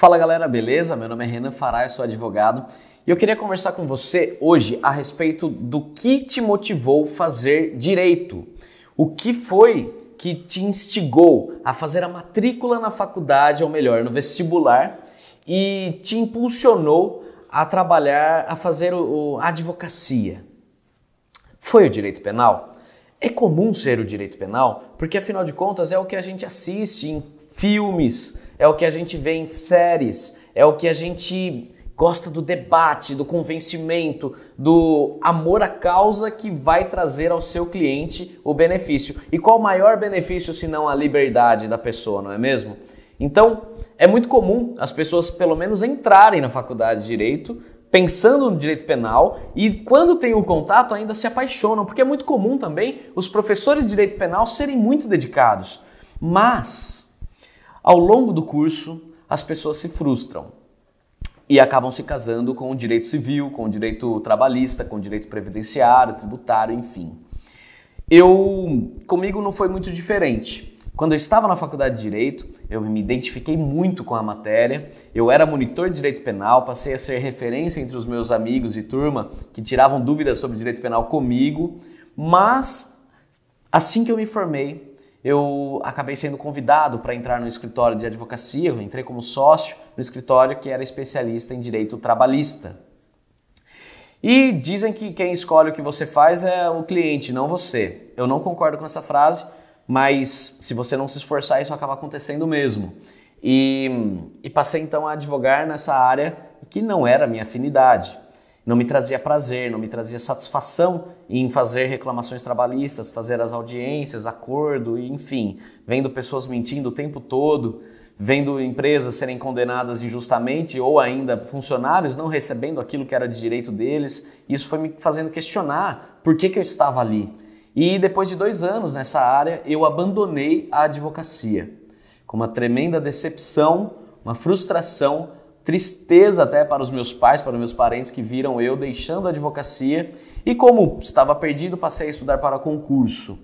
Fala galera, beleza? Meu nome é Renan Farai, sou advogado e eu queria conversar com você hoje a respeito do que te motivou fazer direito. O que foi que te instigou a fazer a matrícula na faculdade, ou melhor, no vestibular, e te impulsionou a trabalhar, a fazer o, a advocacia? Foi o direito penal? É comum ser o direito penal, porque afinal de contas é o que a gente assiste em filmes, é o que a gente vê em séries, é o que a gente gosta do debate, do convencimento, do amor à causa que vai trazer ao seu cliente o benefício. E qual o maior benefício se não a liberdade da pessoa, não é mesmo? Então, é muito comum as pessoas pelo menos entrarem na faculdade de direito pensando no direito penal e quando tem o contato ainda se apaixonam, porque é muito comum também os professores de direito penal serem muito dedicados. Mas ao longo do curso, as pessoas se frustram e acabam se casando com o direito civil, com o direito trabalhista, com o direito previdenciário, tributário, enfim. Eu comigo não foi muito diferente. Quando eu estava na faculdade de direito, eu me identifiquei muito com a matéria. Eu era monitor de direito penal, passei a ser referência entre os meus amigos de turma que tiravam dúvidas sobre direito penal comigo, mas assim que eu me formei, eu acabei sendo convidado para entrar no escritório de advocacia, eu entrei como sócio no escritório que era especialista em direito trabalhista. E dizem que quem escolhe o que você faz é o cliente, não você. Eu não concordo com essa frase, mas se você não se esforçar, isso acaba acontecendo mesmo. E, e passei então a advogar nessa área que não era minha afinidade não me trazia prazer, não me trazia satisfação em fazer reclamações trabalhistas, fazer as audiências, acordo, enfim, vendo pessoas mentindo o tempo todo, vendo empresas serem condenadas injustamente ou ainda funcionários não recebendo aquilo que era de direito deles. Isso foi me fazendo questionar por que, que eu estava ali. E depois de dois anos nessa área, eu abandonei a advocacia, com uma tremenda decepção, uma frustração tristeza até para os meus pais, para os meus parentes que viram eu deixando a advocacia e como estava perdido, passei a estudar para concurso.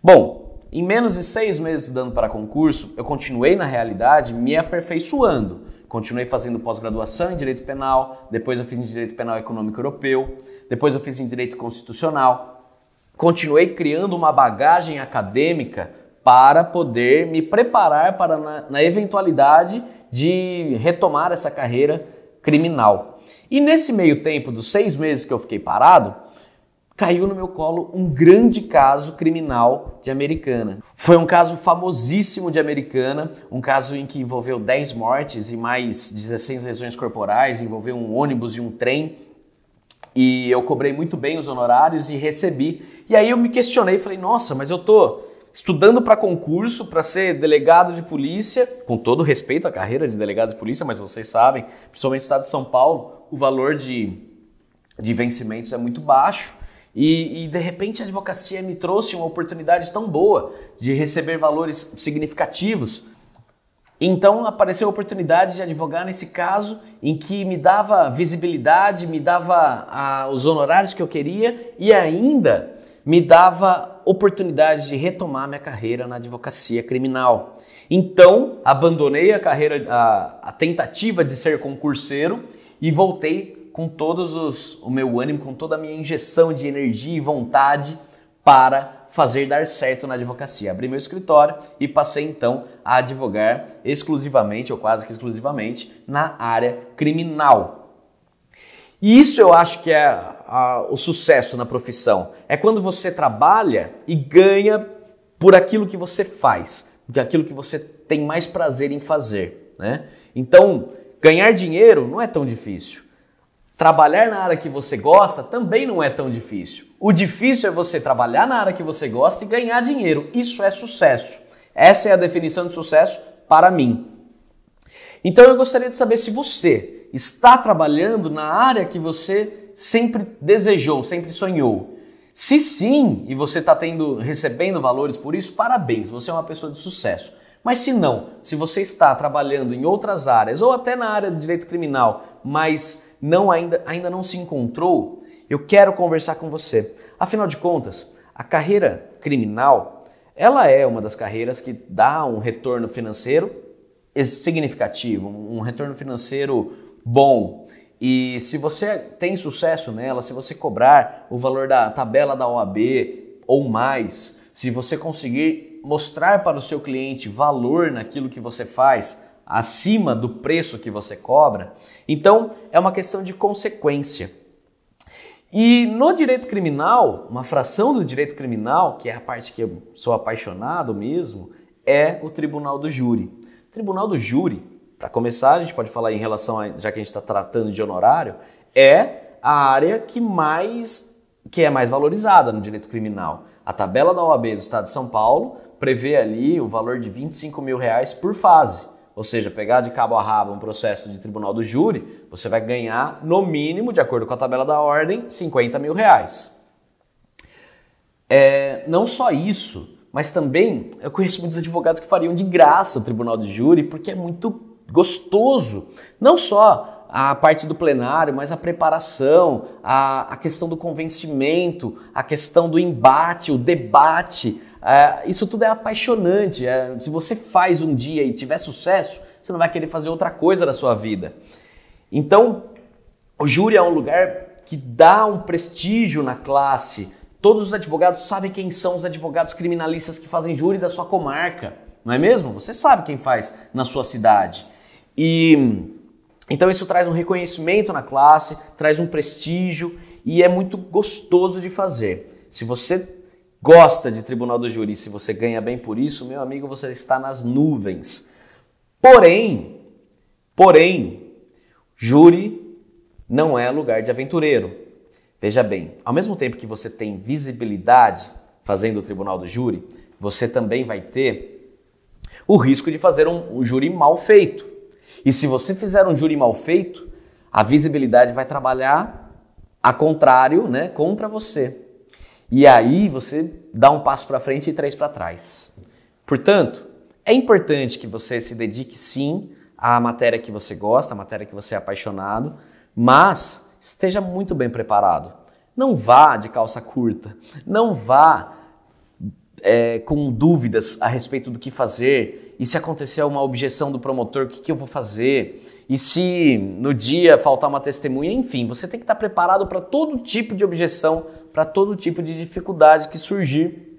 Bom, em menos de seis meses estudando para concurso, eu continuei na realidade me aperfeiçoando. Continuei fazendo pós-graduação em direito penal, depois eu fiz em direito penal econômico europeu, depois eu fiz em direito constitucional. Continuei criando uma bagagem acadêmica para poder me preparar para na, na eventualidade de retomar essa carreira criminal. E nesse meio tempo dos seis meses que eu fiquei parado, caiu no meu colo um grande caso criminal de Americana. Foi um caso famosíssimo de Americana, um caso em que envolveu 10 mortes e mais 16 lesões corporais, envolveu um ônibus e um trem. E eu cobrei muito bem os honorários e recebi. E aí eu me questionei, falei: "Nossa, mas eu tô estudando para concurso, para ser delegado de polícia, com todo respeito à carreira de delegado de polícia, mas vocês sabem, principalmente no estado de São Paulo, o valor de, de vencimentos é muito baixo. E, e, de repente a advocacia me trouxe uma oportunidade tão boa de receber valores significativos. Então apareceu a oportunidade de advogar nesse caso em que me dava visibilidade, me dava a, ah, os honorários que eu queria e ainda me dava oportunidade de retomar minha carreira na advocacia criminal. Então, abandonei a carreira, a, a tentativa de ser concurseiro e voltei com todos os o meu ânimo, com toda a minha injeção de energia e vontade para fazer dar certo na advocacia. Abri meu escritório e passei então a advogar exclusivamente ou quase que exclusivamente na área criminal. E isso eu acho que é a, o sucesso na profissão. É quando você trabalha e ganha por aquilo que você faz, por é aquilo que você tem mais prazer em fazer. Né? Então, ganhar dinheiro não é tão difícil. Trabalhar na área que você gosta também não é tão difícil. O difícil é você trabalhar na área que você gosta e ganhar dinheiro. Isso é sucesso. Essa é a definição de sucesso para mim. Então eu gostaria de saber se você está trabalhando na área que você sempre desejou, sempre sonhou. Se sim, e você está tendo recebendo valores por isso, parabéns, você é uma pessoa de sucesso. Mas se não, se você está trabalhando em outras áreas ou até na área do direito criminal, mas não ainda, ainda não se encontrou, eu quero conversar com você. Afinal de contas, a carreira criminal, ela é uma das carreiras que dá um retorno financeiro significativo, um retorno financeiro bom. E se você tem sucesso nela, se você cobrar o valor da tabela da OAB ou mais, se você conseguir mostrar para o seu cliente valor naquilo que você faz acima do preço que você cobra, então é uma questão de consequência. E no direito criminal, uma fração do direito criminal, que é a parte que eu sou apaixonado mesmo, é o tribunal do júri. Tribunal do Júri, para começar, a gente pode falar em relação a, já que a gente está tratando de honorário, é a área que mais que é mais valorizada no direito criminal. A tabela da OAB do Estado de São Paulo prevê ali o valor de 25 mil reais por fase. Ou seja, pegar de cabo a rabo um processo de tribunal do júri, você vai ganhar, no mínimo, de acordo com a tabela da ordem, 50 mil reais. É, não só isso, mas também eu conheço muitos advogados que fariam de graça o tribunal de júri, porque é muito gostoso. Não só a parte do plenário, mas a preparação, a, a questão do convencimento, a questão do embate, o debate. É, isso tudo é apaixonante. É, se você faz um dia e tiver sucesso, você não vai querer fazer outra coisa da sua vida. Então, o júri é um lugar que dá um prestígio na classe, Todos os advogados sabem quem são os advogados criminalistas que fazem júri da sua comarca, não é mesmo? Você sabe quem faz na sua cidade. E então isso traz um reconhecimento na classe, traz um prestígio e é muito gostoso de fazer. Se você gosta de tribunal do júri, se você ganha bem por isso, meu amigo, você está nas nuvens. Porém, porém, júri não é lugar de aventureiro. Veja bem, ao mesmo tempo que você tem visibilidade fazendo o tribunal do júri, você também vai ter o risco de fazer um, um júri mal feito. E se você fizer um júri mal feito, a visibilidade vai trabalhar a contrário, né, contra você. E aí você dá um passo para frente e três para trás. Portanto, é importante que você se dedique sim à matéria que você gosta, à matéria que você é apaixonado, mas esteja muito bem preparado. Não vá de calça curta, não vá é, com dúvidas a respeito do que fazer, e se acontecer uma objeção do promotor, o que, que eu vou fazer, e se no dia faltar uma testemunha, enfim, você tem que estar preparado para todo tipo de objeção, para todo tipo de dificuldade que surgir.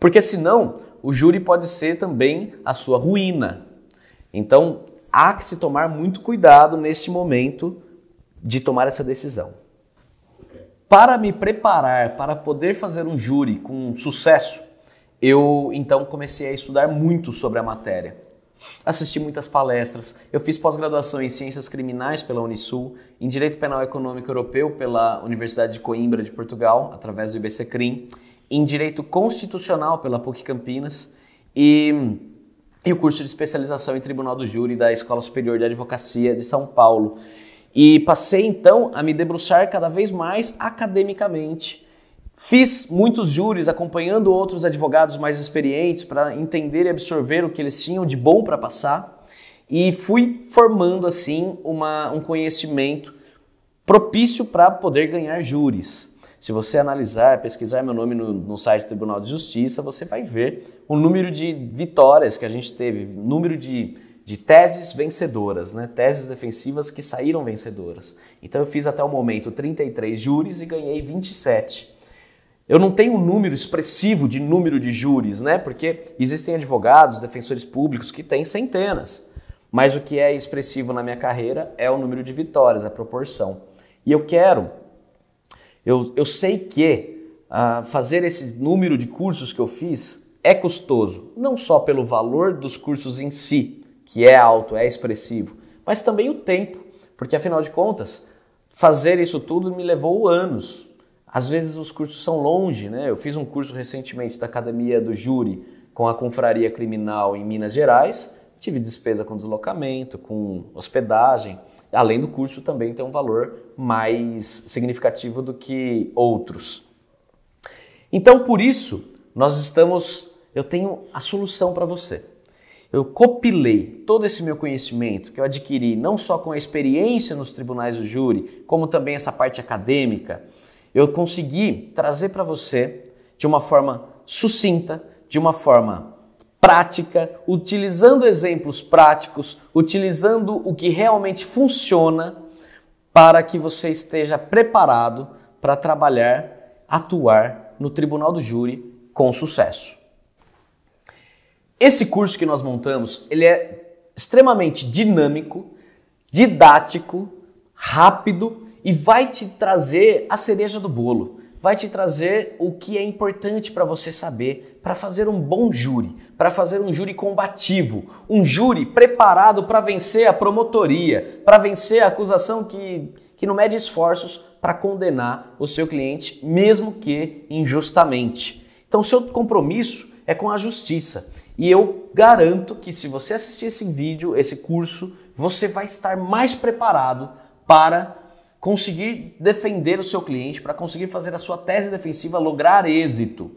Porque senão o júri pode ser também a sua ruína. Então há que se tomar muito cuidado neste momento de tomar essa decisão. Para me preparar para poder fazer um júri com sucesso, eu então comecei a estudar muito sobre a matéria. Assisti muitas palestras, eu fiz pós-graduação em Ciências Criminais pela Unisul, em Direito Penal Econômico Europeu pela Universidade de Coimbra de Portugal, através do IBC Crim, em Direito Constitucional pela PUC Campinas e, e o curso de especialização em Tribunal do Júri da Escola Superior de Advocacia de São Paulo. E passei então a me debruçar cada vez mais academicamente. Fiz muitos júris acompanhando outros advogados mais experientes para entender e absorver o que eles tinham de bom para passar e fui formando assim uma, um conhecimento propício para poder ganhar júris. Se você analisar, pesquisar meu nome no, no, site do Tribunal de Justiça, você vai ver o número de vitórias que a gente teve, número de de teses vencedoras, né? teses defensivas que saíram vencedoras. Então eu fiz até o momento 33 júris e ganhei 27. Eu não tenho um número expressivo de número de júris, né? Porque existem advogados, defensores públicos que têm centenas. Mas o que é expressivo na minha carreira é o número de vitórias, a proporção. E eu quero, eu, eu sei que uh, fazer esse número de cursos que eu fiz é custoso, não só pelo valor dos cursos em si, que é alto, é expressivo, mas também o tempo, porque afinal de contas, fazer isso tudo me levou anos. Às vezes os cursos são longe, né? Eu fiz um curso recentemente da Academia do Júri com a Confraria Criminal em Minas Gerais, tive despesa com deslocamento, com hospedagem, além do curso também tem um valor mais significativo do que outros. Então, por isso, nós estamos, eu tenho a solução para você eu copilei todo esse meu conhecimento que eu adquiri, não só com a experiência nos tribunais do júri, como também essa parte acadêmica, eu consegui trazer para você de uma forma sucinta, de uma forma prática, utilizando exemplos práticos, utilizando o que realmente funciona para que você esteja preparado para trabalhar, atuar no tribunal do júri com sucesso. Esse curso que nós montamos, ele é extremamente dinâmico, didático, rápido e vai te trazer a cereja do bolo. Vai te trazer o que é importante para você saber, para fazer um bom júri, para fazer um júri combativo, um júri preparado para vencer a promotoria, para vencer a acusação que, que não mede esforços para condenar o seu cliente, mesmo que injustamente. Então, seu compromisso é com a justiça. E eu garanto que se você assistir esse vídeo, esse curso, você vai estar mais preparado para conseguir defender o seu cliente, para conseguir fazer a sua tese defensiva lograr êxito.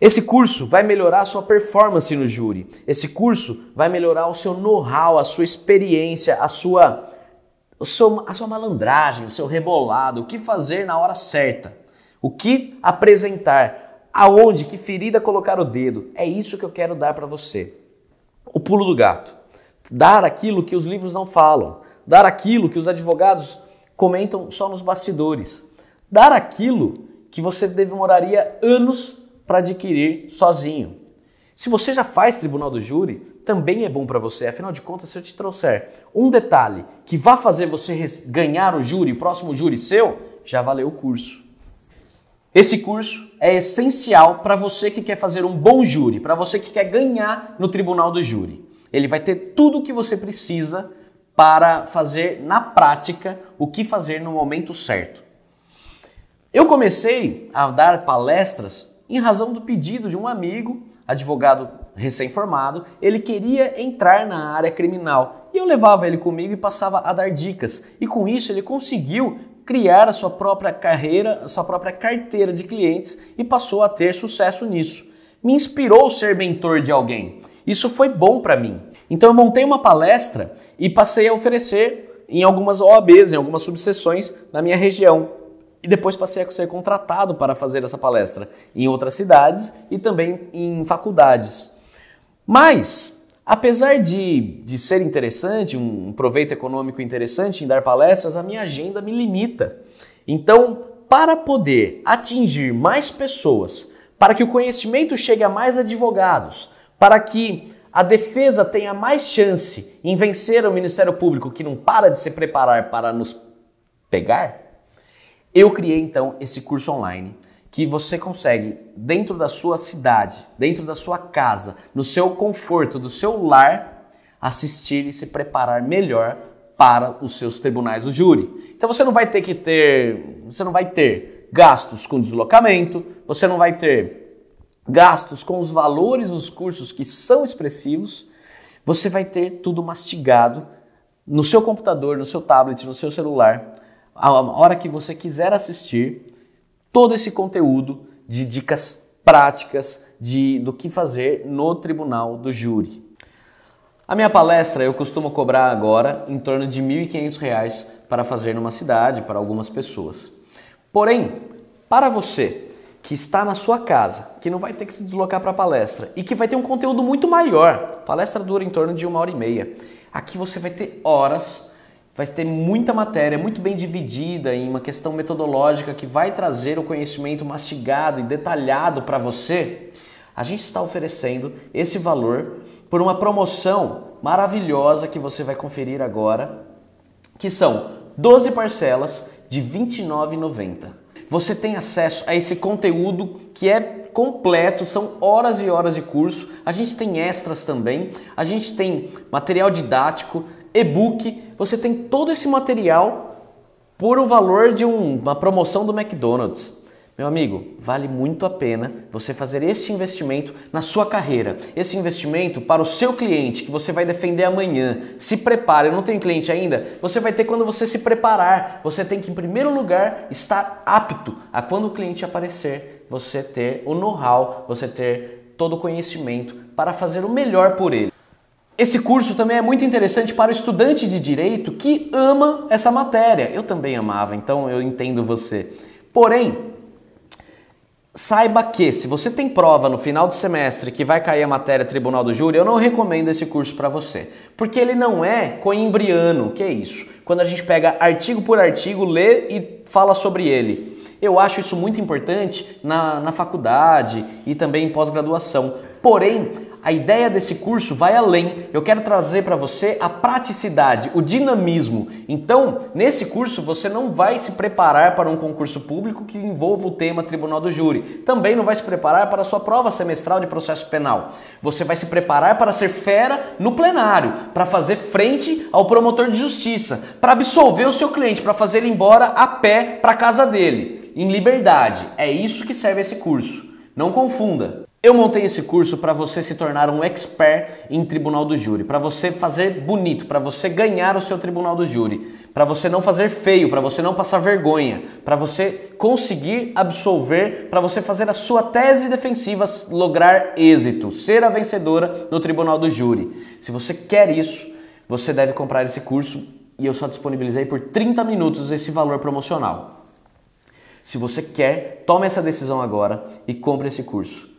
Esse curso vai melhorar a sua performance no júri. Esse curso vai melhorar o seu know-how, a sua experiência, a sua, o seu, a sua malandragem, o seu rebolado, o que fazer na hora certa, o que apresentar, Aonde? Que ferida colocar o dedo? É isso que eu quero dar para você. O pulo do gato. Dar aquilo que os livros não falam. Dar aquilo que os advogados comentam só nos bastidores. Dar aquilo que você demoraria anos para adquirir sozinho. Se você já faz tribunal do júri, também é bom para você. Afinal de contas, se eu te trouxer um detalhe que vá fazer você ganhar o júri, o próximo júri seu, já valeu o curso. Esse curso é essencial para você que quer fazer um bom júri, para você que quer ganhar no tribunal do júri. Ele vai ter tudo o que você precisa para fazer na prática o que fazer no momento certo. Eu comecei a dar palestras em razão do pedido de um amigo, advogado recém-formado, ele queria entrar na área criminal. E eu levava ele comigo e passava a dar dicas. E com isso ele conseguiu criar a sua própria carreira, a sua própria carteira de clientes e passou a ter sucesso nisso. Me inspirou ser mentor de alguém. Isso foi bom para mim. Então eu montei uma palestra e passei a oferecer em algumas OABs, em algumas subseções na minha região. E depois passei a ser contratado para fazer essa palestra em outras cidades e também em faculdades. Mas Apesar de, de ser interessante, um proveito econômico interessante em dar palestras, a minha agenda me limita. Então, para poder atingir mais pessoas, para que o conhecimento chegue a mais advogados, para que a defesa tenha mais chance em vencer o Ministério Público que não para de se preparar para nos pegar, eu criei então esse curso online que você consegue, dentro da sua cidade, dentro da sua casa, no seu conforto, do seu lar, assistir e se preparar melhor para os seus tribunais do júri. Então você não vai ter que ter, você não vai ter gastos com deslocamento, você não vai ter gastos com os valores dos cursos que são expressivos, você vai ter tudo mastigado no seu computador, no seu tablet, no seu celular, a hora que você quiser assistir todo esse conteúdo de dicas práticas de, do que fazer no tribunal do júri. A minha palestra eu costumo cobrar agora em torno de R$ 1.500 para fazer numa cidade, para algumas pessoas. Porém, para você que está na sua casa, que não vai ter que se deslocar para a palestra e que vai ter um conteúdo muito maior, a palestra dura em torno de uma hora e meia. Aqui você vai ter horas vai ter muita matéria, muito bem dividida em uma questão metodológica que vai trazer o conhecimento mastigado e detalhado para você, a gente está oferecendo esse valor por uma promoção maravilhosa que você vai conferir agora, que são 12 parcelas de R$ 29,90. Você tem acesso a esse conteúdo que é completo, são horas e horas de curso. A gente tem extras também, a gente tem material didático, e-book, você tem todo esse material por o valor de um, uma promoção do McDonald's. Meu amigo, vale muito a pena você fazer esse investimento na sua carreira, esse investimento para o seu cliente que você vai defender amanhã. Se prepare, não tem cliente ainda? Você vai ter quando você se preparar. Você tem que, em primeiro lugar, estar apto a quando o cliente aparecer, você ter o know-how, você ter todo o conhecimento para fazer o melhor por ele. Esse curso também é muito interessante para o estudante de direito que ama essa matéria. Eu também amava, então eu entendo você. Porém, saiba que se você tem prova no final do semestre que vai cair a matéria Tribunal do Júri, eu não recomendo esse curso para você, porque ele não é coimbriano, que é isso. Quando a gente pega artigo por artigo, lê e fala sobre ele. Eu acho isso muito importante na, na faculdade e também em pós-graduação. Porém, a ideia desse curso vai além. Eu quero trazer para você a praticidade, o dinamismo. Então, nesse curso você não vai se preparar para um concurso público que envolva o tema Tribunal do Júri. Também não vai se preparar para a sua prova semestral de processo penal. Você vai se preparar para ser fera no plenário, para fazer frente ao promotor de justiça, para absolver o seu cliente, para fazer ele embora a pé para casa dele, em liberdade. É isso que serve esse curso. Não confunda. Eu montei esse curso para você se tornar um expert em tribunal do júri, para você fazer bonito, para você ganhar o seu tribunal do júri, para você não fazer feio, para você não passar vergonha, para você conseguir absolver, para você fazer a sua tese defensiva lograr êxito, ser a vencedora no tribunal do júri. Se você quer isso, você deve comprar esse curso e eu só disponibilizei por 30 minutos esse valor promocional. Se você quer, tome essa decisão agora e compre esse curso.